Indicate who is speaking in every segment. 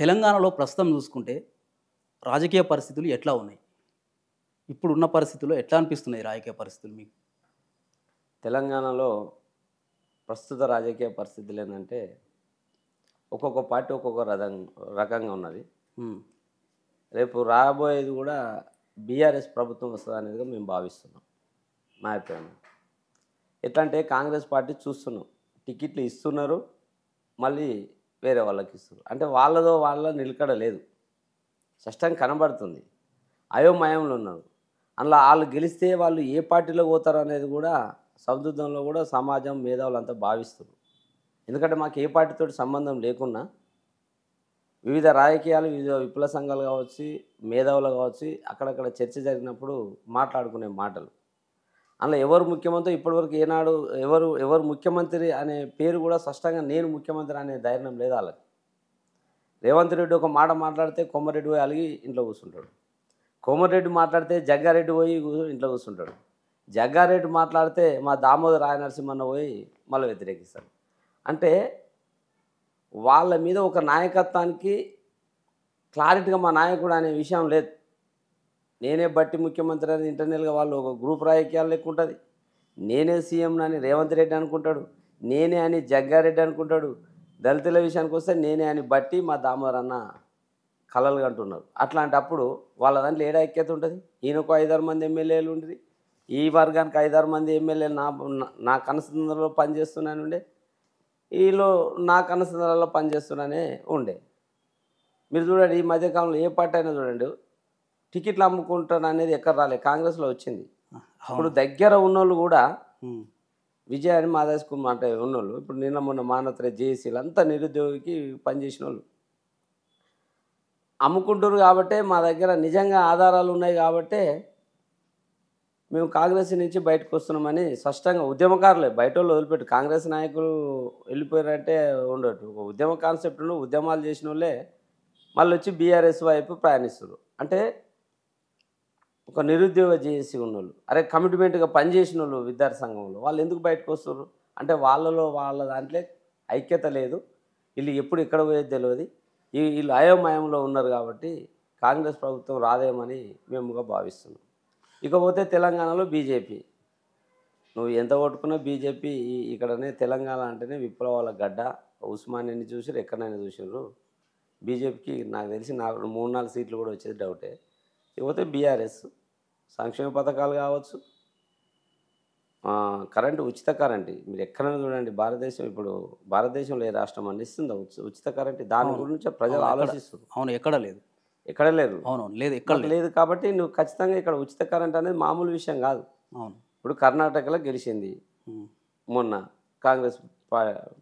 Speaker 1: తెలంగాణలో ప్రస్తుతం చూసుకుంటే రాజకీయ పరిస్థితులు ఎట్లా ఉన్నాయి ఇప్పుడున్న పరిస్థితుల్లో ఎట్లా అనిపిస్తున్నాయి రాజకీయ
Speaker 2: పరిస్థితులు మీకు తెలంగాణలో ప్రస్తుత రాజకీయ పరిస్థితులు ఏంటంటే ఒక్కొక్క పార్టీ ఒక్కొక్క రథం రకంగా ఉన్నది రేపు రాబోయేది కూడా బీఆర్ఎస్ ప్రభుత్వం వస్తుంది అనేది మేము భావిస్తున్నాం నా అభిప్రాయం ఎట్లా అంటే కాంగ్రెస్ పార్టీ చూస్తున్నాం టికెట్లు ఇస్తున్నారు మళ్ళీ వేరే వాళ్ళకి ఇస్తారు అంటే వాళ్ళదో వాళ్ళ నిలకడ లేదు స్పష్టంగా కనబడుతుంది అయోమయంలో ఉన్నారు అందులో వాళ్ళు గెలిస్తే వాళ్ళు ఏ పార్టీలో పోతారు అనేది కూడా సందుద్ధంలో కూడా సమాజం మేధావులు అంతా భావిస్తారు ఎందుకంటే మాకు ఏ పార్టీతో సంబంధం లేకున్నా వివిధ రాజకీయాలు వివిధ విప్లవ సంఘాలు కావచ్చు మేధావులు కావచ్చు అక్కడక్కడ చర్చ జరిగినప్పుడు మాట్లాడుకునే మాటలు అందులో ఎవరు ముఖ్యమంత్రి ఇప్పటివరకు ఏనాడు ఎవరు ఎవరు ముఖ్యమంత్రి అనే పేరు కూడా స్పష్టంగా నేను ముఖ్యమంత్రి అనే ధైర్యం లేదు వాళ్ళకి రేవంత్ రెడ్డి ఒక మాట మాట్లాడితే కోమరెడ్డి పోయి అలిగి ఇంట్లో కూర్చుంటాడు కోమరెడ్డి మాట్లాడితే జగ్గారెడ్డి పోయి ఇంట్లో కూర్చుంటాడు జగ్గారెడ్డి మాట్లాడితే మా దామోదర్ రాయ నరసింహన్న పోయి మళ్ళీ వ్యతిరేకిస్తాడు అంటే వాళ్ళ మీద ఒక నాయకత్వానికి క్లారిటీగా మా నాయకుడు అనే విషయం లేదు నేనే బట్టి ముఖ్యమంత్రి అని ఇంటర్నల్గా వాళ్ళు ఒక గ్రూప్ రాజకీయాలు లెక్క ఉంటుంది నేనే సీఎం అని రేవంత్ రెడ్డి అనుకుంటాడు నేనే అని జగ్గారెడ్డి అనుకుంటాడు దళితుల విషయానికి వస్తే నేనే అని బట్టి మా దామోదర్ అన్న కలలు అంటున్నారు అట్లాంటప్పుడు వాళ్ళ దాంట్లో ఏడా ఎక్కేత ఉంటుంది ఈయనకు ఐదారు మంది ఎమ్మెల్యేలు ఉండేది ఈ వర్గానికి ఐదారు మంది ఎమ్మెల్యేలు నా నా కనసందరలో పనిచేస్తున్నాను ఉండే వీళ్ళు నా కనసందరలో పనిచేస్తున్నానే ఉండే మీరు చూడండి ఈ మధ్యకాలంలో ఏ పార్టీ అయినా చూడండి టికెట్లు అమ్ముకుంటాను అనేది ఎక్కడ రాలేదు కాంగ్రెస్లో వచ్చింది ఇప్పుడు దగ్గర ఉన్నోళ్ళు కూడా విజయ అని మాదాస్ కుమార్ అంటే ఉన్నోళ్ళు ఇప్పుడు నిన్న మొన్న మానత్ర జేసీలు అంతా నిరుద్యోగికి పనిచేసిన వాళ్ళు అమ్ముకుంటున్నారు కాబట్టే మా దగ్గర నిజంగా ఆధారాలు ఉన్నాయి కాబట్టే మేము కాంగ్రెస్ నుంచి బయటకు వస్తున్నామని స్పష్టంగా ఉద్యమకారులే బయట వాళ్ళు వదిలిపెట్టు కాంగ్రెస్ నాయకులు వెళ్ళిపోయారంటే ఉండదు ఒక ఉద్యమ కాన్సెప్ట్ ఉద్యమాలు చేసిన వాళ్ళే మళ్ళీ వచ్చి బీఆర్ఎస్ వైపు ప్రయాణిస్తారు అంటే ఒక నిరుద్యోగ జేఏసీ ఉన్నోళ్ళు అరే కమిట్మెంట్గా పనిచేసిన వాళ్ళు విద్యార్థి సంఘంలో వాళ్ళు ఎందుకు బయటకు వస్తున్నారు అంటే వాళ్ళలో వాళ్ళ దాంట్లో ఐక్యత లేదు వీళ్ళు ఎప్పుడు ఎక్కడ పోయేది తెలియదు వీళ్ళు అయోమయంలో ఉన్నారు కాబట్టి కాంగ్రెస్ ప్రభుత్వం రాదేమని మేముగా భావిస్తున్నాం ఇకపోతే తెలంగాణలో బీజేపీ నువ్వు ఎంత కొట్టుకున్నా బీజేపీ ఇక్కడనే తెలంగాణ అంటేనే విప్లవాల గడ్డ ఉస్మానియాని చూసారు ఎక్కడైనా చూసారు బీజేపీకి నాకు తెలిసి నాలుగు మూడు నాలుగు సీట్లు కూడా వచ్చేది డౌటే ఇకపోతే బీఆర్ఎస్ సంక్షేమ పథకాలు కావచ్చు కరెంటు ఉచిత కరెంటు మీరు ఎక్కడైనా చూడండి భారతదేశం ఇప్పుడు భారతదేశంలో ఏ రాష్ట్రం అందిస్తుందో ఉచిత కరెంటు దాని గురించి ప్రజలు ఆలోచిస్తుంది
Speaker 1: అవును ఎక్కడ లేదు
Speaker 2: ఎక్కడ లేదు అవును లేదు ఎక్కడ లేదు కాబట్టి నువ్వు ఖచ్చితంగా ఇక్కడ ఉచిత కరెంట్ అనేది మామూలు విషయం కాదు అవును ఇప్పుడు కర్ణాటకలో గెలిచింది మొన్న కాంగ్రెస్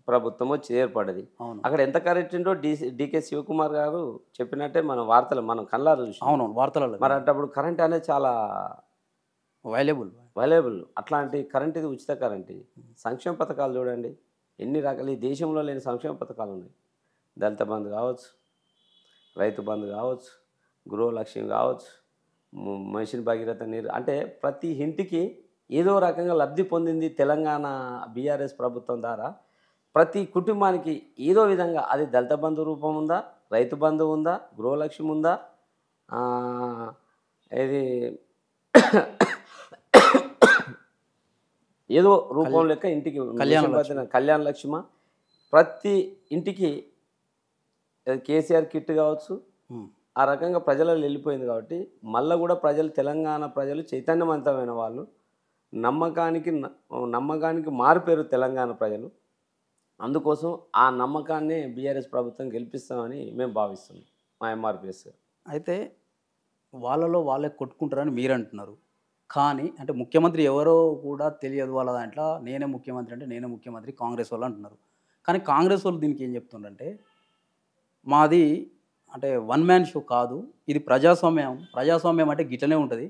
Speaker 2: ప్రభుత్వం వచ్చి ఏర్పడది అక్కడ ఎంత కరెక్ట్ ఉందో డికే శివకుమార్ గారు చెప్పినట్టే మనం వార్తలు మనం కళ్ళారు అవును వార్తలలో మరి అంటప్పుడు కరెంట్ అనేది చాలా వైలబుల్ అవైలబుల్ అట్లాంటి కరెంట్ ఇది ఉచిత కరెంట్ ఇది సంక్షేమ పథకాలు చూడండి ఎన్ని రకాలు ఈ దేశంలో లేని సంక్షేమ పథకాలు ఉన్నాయి దళిత బంధు కావచ్చు రైతు బంధు కావచ్చు గృహలక్ష్యం కావచ్చు మనిషిని భగీరథ నీరు అంటే ప్రతి ఇంటికి ఏదో రకంగా లబ్ధి పొందింది తెలంగాణ బీఆర్ఎస్ ప్రభుత్వం ద్వారా ప్రతి కుటుంబానికి ఏదో విధంగా అది దళిత బంధు రూపం ఉందా రైతు బంధు ఉందా గృహలక్ష్యం ఉందా ఇది ఏదో రూపం లెక్క ఇంటికి కళ్యాణ కళ్యాణ లక్ష్మ ప్రతి ఇంటికి కేసీఆర్ కిట్ కావచ్చు ఆ రకంగా ప్రజలు వెళ్ళిపోయింది కాబట్టి మళ్ళీ కూడా ప్రజలు తెలంగాణ ప్రజలు చైతన్యవంతమైన వాళ్ళు నమ్మకానికి నమ్మకానికి మారిపోయారు తెలంగాణ ప్రజలు అందుకోసం ఆ నమ్మకాన్ని బీఆర్ఎస్ ప్రభుత్వం గెలిపిస్తామని మేము భావిస్తున్నాం మా ఎంఆర్పిఎస్
Speaker 1: అయితే వాళ్ళలో వాళ్ళే కొట్టుకుంటారని మీరు అంటున్నారు కానీ అంటే ముఖ్యమంత్రి ఎవరో కూడా తెలియదు వాళ్ళ దాంట్లో నేనే ముఖ్యమంత్రి అంటే నేనే ముఖ్యమంత్రి కాంగ్రెస్ వాళ్ళు అంటున్నారు కానీ కాంగ్రెస్ వాళ్ళు దీనికి ఏం చెప్తుండంటే మాది అంటే వన్ మ్యాన్ షో కాదు ఇది ప్రజాస్వామ్యం ప్రజాస్వామ్యం అంటే గిట్లనే ఉంటుంది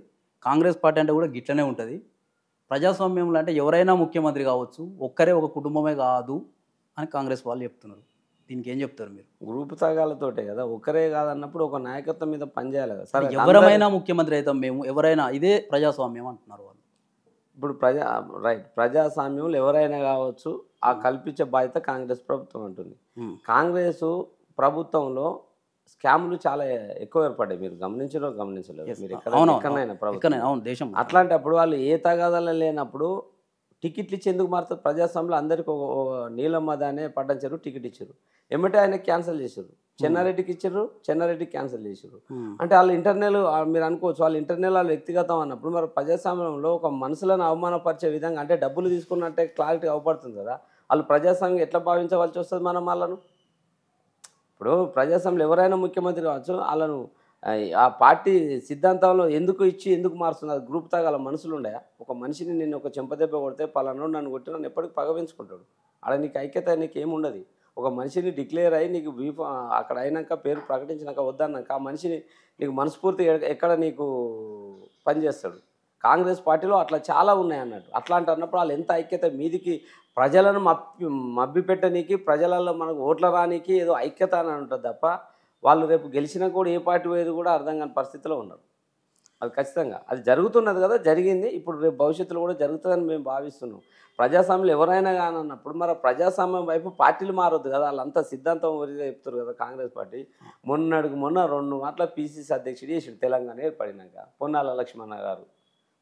Speaker 1: కాంగ్రెస్ పార్టీ అంటే కూడా గిట్లనే ఉంటుంది ప్రజాస్వామ్యంలో అంటే ఎవరైనా ముఖ్యమంత్రి కావచ్చు ఒక్కరే ఒక కుటుంబమే కాదు అని కాంగ్రెస్
Speaker 2: వాళ్ళు చెప్తున్నారు దీనికి ఏం చెప్తారు మీరు గ్రూప్ త్యాగాలతోటే కదా ఒకరే కాదన్నప్పుడు ఒక నాయకత్వం మీద పనిచేయాలి కదా సరే ఎవరైనా ముఖ్యమంత్రి అవుతాం మేము ఎవరైనా ఇదే ప్రజాస్వామ్యం అంటున్నారు వాళ్ళు ఇప్పుడు ప్రజా రైట్ ప్రజాస్వామ్యంలో ఎవరైనా కావచ్చు ఆ hmm. కల్పించే బాధ్యత కాంగ్రెస్ ప్రభుత్వం అంటుంది hmm. కాంగ్రెస్ ప్రభుత్వంలో స్కామ్లు చాలా ఎక్కువ ఏర్పడ్డాయి మీరు గమనించడం గమనించలేదు ఎక్కడైనా దేశం అట్లాంటప్పుడు వాళ్ళు ఏ తగాదాలు లేనప్పుడు టికెట్లు ఇచ్చి ఎందుకు మారుతారు ప్రజాస్వామ్యంలో అందరికి ఒక నీలమ్మ పడ్డం చెరువు టికెట్ ఇచ్చారు ఏమంటే ఆయన క్యాన్సిల్ చేశారు చెన్నారెడ్డికి ఇచ్చారు చెన్నారెడ్డికి క్యాన్సిల్ చేశారు hmm. అంటే వాళ్ళు ఇంటర్నల్ మీరు అనుకోవచ్చు వాళ్ళు ఇంటర్నల్ వాళ్ళు వ్యక్తిగతం అన్నప్పుడు మరి ప్రజాస్వామ్యంలో ఒక మనసులను అవమానపరిచే విధంగా అంటే డబ్బులు తీసుకున్నట్టే క్లారిటీ అవపడుతుంది కదా వాళ్ళు ప్రజాస్వామ్యం ఎట్లా భావించవలసి వస్తుంది మనం వాళ్ళను ఇప్పుడు ప్రజాస్వామ్యంలో ఎవరైనా ముఖ్యమంత్రి కావచ్చు వాళ్ళను ఆ పార్టీ సిద్ధాంతంలో ఎందుకు ఇచ్చి ఎందుకు మారుస్తున్నారు గ్రూప్ తాగాల మనుషులు ఉండే ఒక మనిషిని నేను ఒక చెంపదెబ్బ కొడితే నుండి నన్ను కొట్టి నన్ను ఎప్పటికీ పగవించుకుంటాడు అక్కడ నీకు ఐక్యత నీకు ఏముండదు ఒక మనిషిని డిక్లేర్ అయ్యి నీకు బీఫ్ అక్కడ అయినాక పేరు ప్రకటించినాక వద్దన్నాక ఆ మనిషిని నీకు మనస్ఫూర్తి ఎక్కడ నీకు పనిచేస్తాడు కాంగ్రెస్ పార్టీలో అట్లా చాలా ఉన్నాయి అన్నట్టు అట్లాంటి అన్నప్పుడు వాళ్ళు ఎంత ఐక్యత మీదికి ప్రజలను మప్పి మబ్బి పెట్టనీకి ప్రజలలో మనకు ఓట్ల రానికి ఏదో ఐక్యత అని ఉంటుంది తప్ప వాళ్ళు రేపు గెలిచినా కూడా ఏ పార్టీ పోయేది కూడా అర్థం కాని పరిస్థితిలో ఉండరు అది ఖచ్చితంగా అది జరుగుతున్నది కదా జరిగింది ఇప్పుడు రేపు భవిష్యత్తులో కూడా జరుగుతుందని మేము భావిస్తున్నాం ప్రజాస్వామ్యం ఎవరైనా కానన్నప్పుడు మరి ప్రజాస్వామ్యం వైపు పార్టీలు మారొద్దు కదా వాళ్ళంతా సిద్ధాంతం చెప్తారు కదా కాంగ్రెస్ పార్టీ మొన్నటికి మొన్న రెండు మాటల పీసీసీ అధ్యక్షుడు చేసాడు తెలంగాణ ఏర్పడినాక పొన్నాల లక్ష్మణ గారు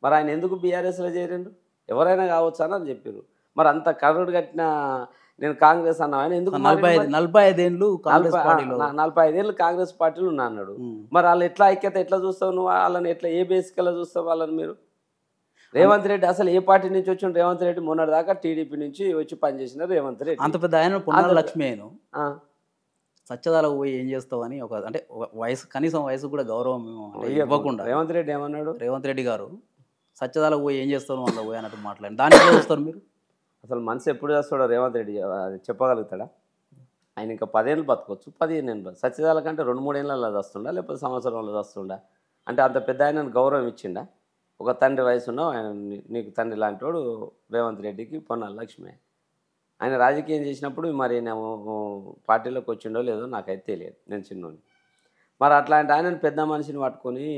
Speaker 2: మరి ఆయన ఎందుకు బీఆర్ఎస్లో చేరిండు ఎవరైనా కావచ్చు అని చెప్పారు మరి అంత కరుడు కట్టిన నేను కాంగ్రెస్ అన్నా ఎందుకు నలభై
Speaker 1: నలభై ఐదేళ్ళు
Speaker 2: నలభై ఐదేళ్ళు కాంగ్రెస్ పార్టీలు ఉన్నా అన్నాడు మరి వాళ్ళు ఎట్లా ఐక్యత ఎట్లా చూస్తావు నువ్వు వాళ్ళని ఎట్లా ఏ బేసికల్లో చూస్తావు వాళ్ళని మీరు రేవంత్ రెడ్డి అసలు ఏ పార్టీ నుంచి వచ్చిన రేవంత్ రెడ్డి మొన్నటి దాకా టీడీపీ నుంచి వచ్చి పనిచేసిన రేవంత్ రెడ్డి అంత పెద్ద
Speaker 1: ఆయన లక్ష్మి ఆయన సత్యదాలకు పోయి ఏం చేస్తావు అని ఒక అంటే వయసు కనీసం వయసు కూడా గౌరవం ఇవ్వకుండా రేవంత్ రెడ్డి ఏమన్నాడు రేవంత్ రెడ్డి గారు సత్యదాలకు పోయి ఏం చేస్తావు అందులో
Speaker 2: పోయి అన్నట్టు మాట్లాడి దాన్ని చూస్తారు మీరు అసలు మనసు ఎప్పుడు చేస్తాడో రేవంత్ రెడ్డి చెప్పగలుగుతాడా ఆయన ఇంకా పదేళ్ళు బతకొచ్చు పదిహేను ఏళ్ళు సత్యదాల కంటే రెండు మూడేళ్ళలో చేస్తుండా లేకపోతే సంవత్సరంలో చేస్తుండా అంటే అంత పెద్ద ఆయనను గౌరవం ఇచ్చిండా ఒక తండ్రి వయసున్న ఆయన నీకు తండ్రి వాడు రేవంత్ రెడ్డికి పొన్నాలి లక్ష్మి ఆయన రాజకీయం చేసినప్పుడు మరి నేను పార్టీలోకి వచ్చిండో లేదో నాకైతే తెలియదు నేను చిన్నోని మరి అట్లాంటి ఆయనను పెద్ద మనిషిని పట్టుకొని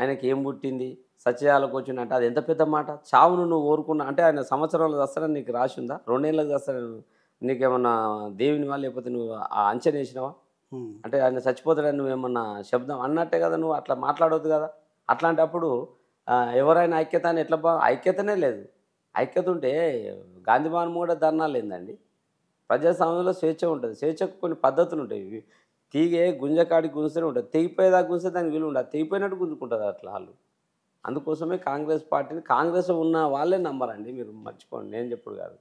Speaker 2: ఆయనకి ఏం పుట్టింది సత్యాలకు వచ్చిందంటే అది ఎంత పెద్ద మాట చావును నువ్వు ఓరుకున్నా అంటే ఆయన సంవత్సరంలో చేస్తానని నీకు రాసి ఉందా రెండేళ్ళకి చేస్తాను నీకేమన్నా దేవుని వాళ్ళు లేకపోతే నువ్వు ఆ అంచనా వేసినావా అంటే ఆయన చచ్చిపోతాడని ఏమన్నా శబ్దం అన్నట్టే కదా నువ్వు అట్లా మాట్లాడవద్దు కదా అట్లాంటప్పుడు ఎవరైనా ఐక్యత అని ఎట్లా బా ఐక్యతనే లేదు ఐక్యత ఉంటే గాంధీ భవన్ కూడా ధర్నాలు ఏందండి ప్రజాస్వామ్యంలో స్వేచ్ఛ ఉంటుంది స్వేచ్ఛకు కొన్ని పద్ధతులు ఉంటాయి తీగే గుంజకాడి గుంజనే ఉంటుంది తెగిపోయేదా గుంజే దానికి వీలు ఉండదు తెగిపోయినట్టు గుంజుకుంటుంది అట్లా వాళ్ళు అందుకోసమే కాంగ్రెస్ పార్టీని కాంగ్రెస్ ఉన్న వాళ్ళే నమ్మరండి మీరు మర్చిపోండి నేను చెప్పుడు కాదు